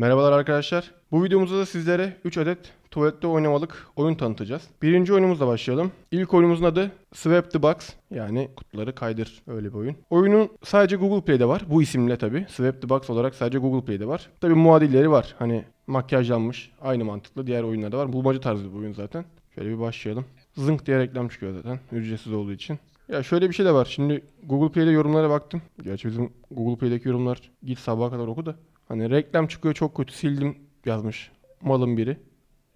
Merhabalar arkadaşlar. Bu videomuzda da sizlere 3 adet tuvalette oynamalık oyun tanıtacağız. Birinci oyunumuzla başlayalım. İlk oyunumuzun adı Swap the Box yani kutuları kaydır öyle bir oyun. Oyunun sadece Google Play'de var. Bu isimle tabi. Swap the Box olarak sadece Google Play'de var. Tabi muadilleri var. Hani makyajlanmış aynı mantıklı diğer oyunlarda var. Bulmaca tarzı bir oyun zaten. Şöyle bir başlayalım. Zınk diye reklam çıkıyor zaten. Ücretsiz olduğu için. Ya şöyle bir şey de var. Şimdi Google Play'de yorumlara baktım. Gerçi bizim Google Play'deki yorumlar git sabaha kadar oku da Hani reklam çıkıyor çok kötü sildim yazmış malın biri.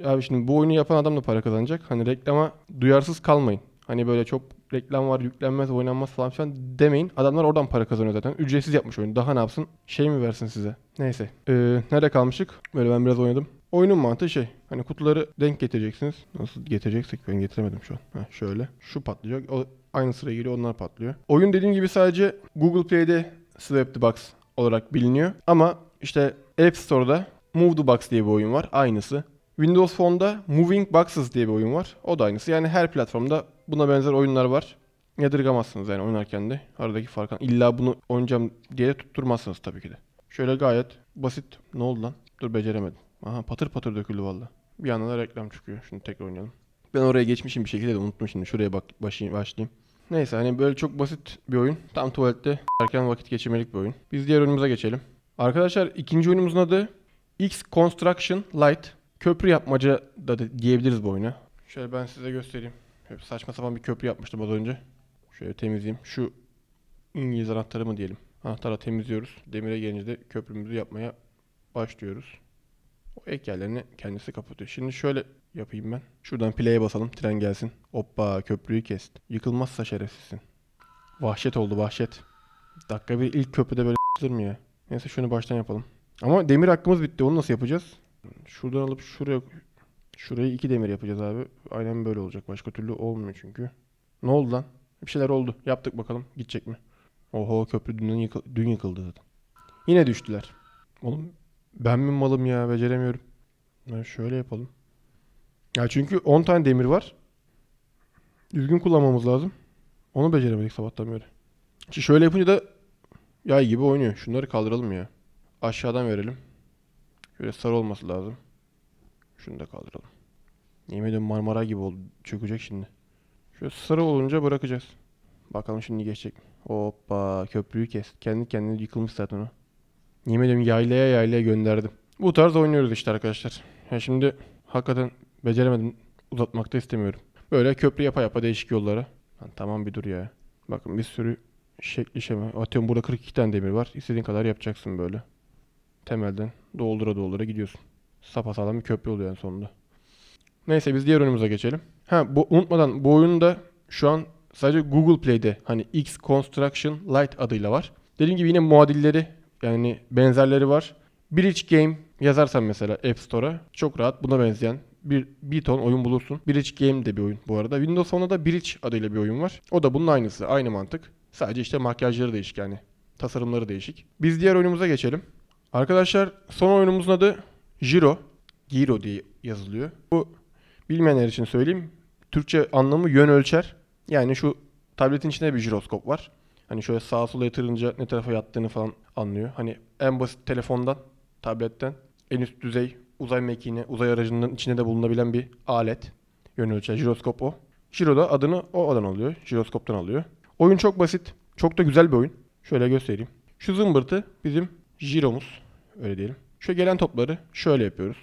Abi şimdi bu oyunu yapan adam da para kazanacak. Hani reklama duyarsız kalmayın. Hani böyle çok reklam var, yüklenmez, oynanmaz falan filan demeyin. Adamlar oradan para kazanıyor zaten. Ücretsiz yapmış oyunu. Daha ne yapsın? Şey mi versin size? Neyse. Ee, nerede kalmıştık? Böyle ben biraz oynadım. Oyunun mantığı şey. Hani kutuları denk getireceksiniz. Nasıl getireceksek ben getiremedim şu an. Heh, şöyle. Şu patlayacak. O aynı sıraya geliyor. Onlar patlıyor. Oyun dediğim gibi sadece Google Play'de Swap the Box olarak biliniyor. Ama işte App Store'da Move the Box diye bir oyun var. Aynısı. Windows Phone'da Moving Boxes diye bir oyun var. O da aynısı. Yani her platformda buna benzer oyunlar var. Yadırgamazsınız yani oynarken de. Aradaki farkan İlla bunu oynayacağım diye de tutturmazsınız tabii ki de. Şöyle gayet basit. Ne oldu lan? Dur beceremedim. Aha patır patır döküldü valla. Bir yandan da reklam çıkıyor. Şimdi tekrar oynayalım. Ben oraya geçmişim bir şekilde de unuttum şimdi. Şuraya bak başlayayım. başlayayım. Neyse hani böyle çok basit bir oyun. Tam tuvalette erken vakit geçirmelik bir oyun. Biz diğer oyunumuza geçelim. Arkadaşlar ikinci oyunumuzun adı X Construction Light. Köprü yapmaca da diyebiliriz bu oyunu. Şöyle ben size göstereyim. Hep saçma sapan bir köprü yapmıştım az önce. Şöyle temizleyeyim. Şu İngiliz anahtarı mı diyelim. Anahtarla temizliyoruz. Demire gelince de köprümüzü yapmaya başlıyoruz. O ek yerlerini kendisi kapatıyor. Şimdi şöyle yapayım ben. Şuradan play'e basalım. Tren gelsin. Hoppa köprüyü kes. Yıkılmazsa şerefsizsin. Vahşet oldu vahşet. Dakika bir ilk köprüde böyle s***lir ya? Neyse şunu baştan yapalım. Ama demir hakkımız bitti. Onu nasıl yapacağız? Şuradan alıp şuraya şurayı iki demir yapacağız abi. Aynen böyle olacak. Başka türlü olmuyor çünkü. Ne oldu lan? Bir şeyler oldu. Yaptık bakalım. Gidecek mi? Oho köprü dün, yıkı dün yıkıldı zaten. Yine düştüler. Oğlum ben mi malım ya? Beceremiyorum. Ben şöyle yapalım. Ya çünkü 10 tane demir var. Düzgün kullanmamız lazım. Onu beceremedik sabahtan beri. Şimdi şöyle yapınca da Yay gibi oynuyor. Şunları kaldıralım ya. Aşağıdan verelim. Şöyle sarı olması lazım. Şunu da kaldıralım. Yemin Marmara gibi oldu. Çökecek şimdi. Şöyle sarı olunca bırakacağız. Bakalım şimdi geçecek mi? Hoppa köprüyü kes. Kendi kendine yıkılmış zaten o. Yemin yaylaya yaylaya gönderdim. Bu tarz oynuyoruz işte arkadaşlar. Ya şimdi hakikaten beceremedim. Uzatmakta istemiyorum. Böyle köprü yapa yapa değişik yollara. tamam bir dur ya. Bakın bir sürü şekli şema. Atıyorum burada 42 tane demir var. İstediğin kadar yapacaksın böyle. Temelden doldura doldura gidiyorsun. Sapasağlam bir köprü oluyor en sonunda. Neyse biz diğer oyunumuza geçelim. Ha bu, unutmadan bu oyunda şu an sadece Google Play'de hani X Construction Lite adıyla var. Dediğim gibi yine muadilleri yani benzerleri var. Bridge Game yazarsan mesela App Store'a çok rahat buna benzeyen bir, bir ton oyun bulursun. Bridge Game de bir oyun bu arada. Windows Phone'da da Bridge adıyla bir oyun var. O da bunun aynısı. Aynı mantık. Sadece işte makyajları değişik yani. Tasarımları değişik. Biz diğer oyunumuza geçelim. Arkadaşlar son oyunumuzun adı Giro. Giro diye yazılıyor. Bu bilmeyenler için söyleyeyim. Türkçe anlamı yön ölçer. Yani şu tabletin içinde bir jiroskop var. Hani şöyle sağa sola yatırınca ne tarafa yattığını falan anlıyor. Hani en basit telefondan, tabletten en üst düzey uzay mekiğine, uzay aracının içinde de bulunabilen bir alet. Yön ölçer, jiroskop o. Jiro da adını o adan alıyor, jiroskoptan alıyor. Oyun çok basit. Çok da güzel bir oyun. Şöyle göstereyim. Şu zımbırtı bizim jiromuz. Öyle diyelim. Şu gelen topları şöyle yapıyoruz.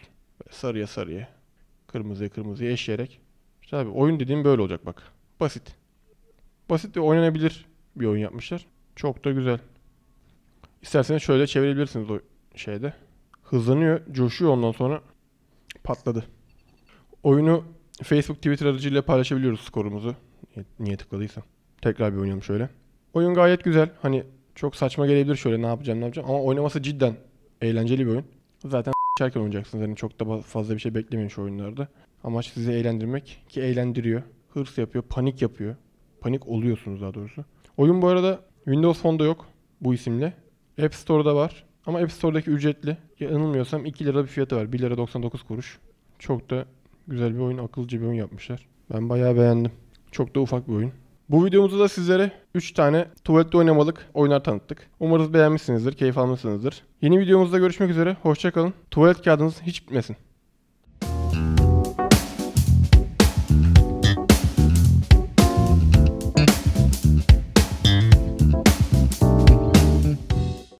sarıya sarıya. Kırmızıya kırmızıya eşleyerek. İşte abi oyun dediğim böyle olacak bak. Basit. Basit ve oynanabilir bir oyun yapmışlar. Çok da güzel. İsterseniz şöyle çevirebilirsiniz o şeyde. Hızlanıyor, coşuyor ondan sonra patladı. Oyunu Facebook, Twitter aracıyla paylaşabiliyoruz skorumuzu. Niye tıkladıysam. Tekrar bir oynayalım şöyle. Oyun gayet güzel. Hani çok saçma gelebilir şöyle ne yapacağım ne yapacağım. Ama oynaması cidden eğlenceli bir oyun. Zaten s**erken oynayacaksınız. Yani çok da fazla bir şey beklemeyin şu oyunlarda. Amaç sizi eğlendirmek ki eğlendiriyor. Hırs yapıyor, panik yapıyor. Panik oluyorsunuz daha doğrusu. Oyun bu arada Windows Phone'da yok bu isimle. App Store'da var. Ama App Store'daki ücretli. Yanılmıyorsam 2 lira bir fiyatı var. 1 lira 99 kuruş. Çok da güzel bir oyun, akılcı bir oyun yapmışlar. Ben bayağı beğendim. Çok da ufak bir oyun. Bu videomuzda da sizlere 3 tane tuvalette oynamalık oyunlar tanıttık. Umarız beğenmişsinizdir, keyif almışsınızdır. Yeni videomuzda görüşmek üzere, hoşçakalın. Tuvalet kağıdınız hiç bitmesin.